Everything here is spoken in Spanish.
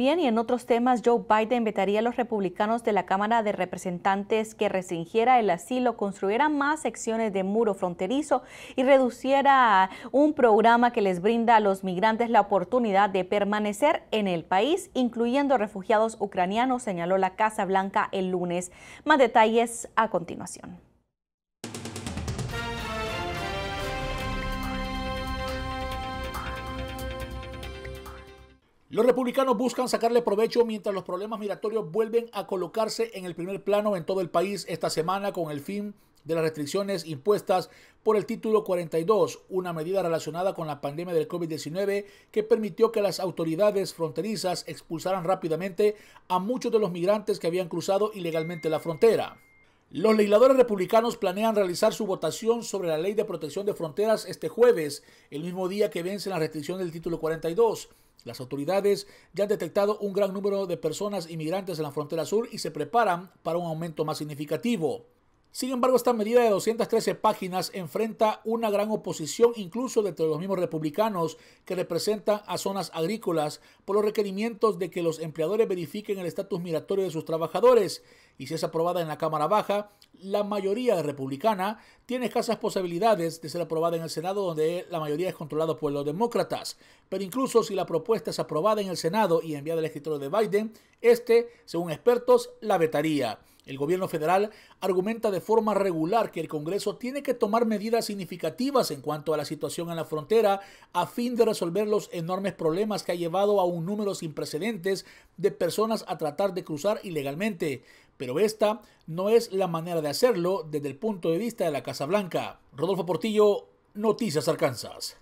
Bien, y en otros temas, Joe Biden vetaría a los republicanos de la Cámara de Representantes que restringiera el asilo, construyera más secciones de muro fronterizo y reduciera un programa que les brinda a los migrantes la oportunidad de permanecer en el país, incluyendo refugiados ucranianos, señaló la Casa Blanca el lunes. Más detalles a continuación. Los republicanos buscan sacarle provecho mientras los problemas migratorios vuelven a colocarse en el primer plano en todo el país esta semana con el fin de las restricciones impuestas por el título 42, una medida relacionada con la pandemia del COVID-19 que permitió que las autoridades fronterizas expulsaran rápidamente a muchos de los migrantes que habían cruzado ilegalmente la frontera. Los legisladores republicanos planean realizar su votación sobre la ley de protección de fronteras este jueves, el mismo día que vence la restricción del título 42. Las autoridades ya han detectado un gran número de personas inmigrantes en la frontera sur y se preparan para un aumento más significativo. Sin embargo, esta medida de 213 páginas enfrenta una gran oposición incluso de los mismos republicanos que representan a zonas agrícolas por los requerimientos de que los empleadores verifiquen el estatus migratorio de sus trabajadores. Y si es aprobada en la Cámara Baja, la mayoría republicana tiene escasas posibilidades de ser aprobada en el Senado donde la mayoría es controlada por los demócratas. Pero incluso si la propuesta es aprobada en el Senado y enviada al escritorio de Biden, este, según expertos, la vetaría. El gobierno federal argumenta de forma regular que el Congreso tiene que tomar medidas significativas en cuanto a la situación en la frontera a fin de resolver los enormes problemas que ha llevado a un número sin precedentes de personas a tratar de cruzar ilegalmente. Pero esta no es la manera de hacerlo desde el punto de vista de la Casa Blanca. Rodolfo Portillo, Noticias Arkansas.